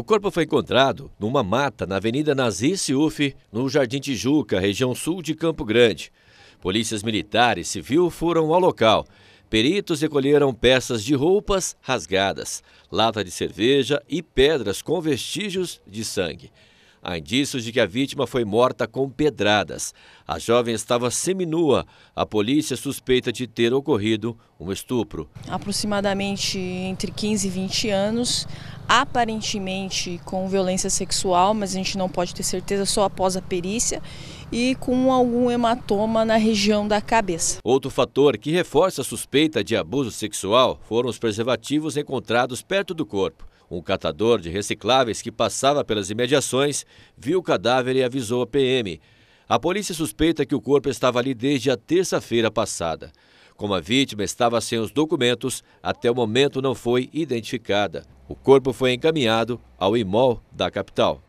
O corpo foi encontrado numa mata na Avenida Nazir Siuf, no Jardim Tijuca, região sul de Campo Grande. Polícias militares e civil foram ao local. Peritos recolheram peças de roupas rasgadas, lata de cerveja e pedras com vestígios de sangue. Há indícios de que a vítima foi morta com pedradas. A jovem estava seminua. A polícia suspeita de ter ocorrido um estupro. Aproximadamente entre 15 e 20 anos aparentemente com violência sexual, mas a gente não pode ter certeza só após a perícia, e com algum hematoma na região da cabeça. Outro fator que reforça a suspeita de abuso sexual foram os preservativos encontrados perto do corpo. Um catador de recicláveis que passava pelas imediações viu o cadáver e avisou a PM. A polícia suspeita que o corpo estava ali desde a terça-feira passada. Como a vítima estava sem os documentos, até o momento não foi identificada. O corpo foi encaminhado ao IMOL da capital.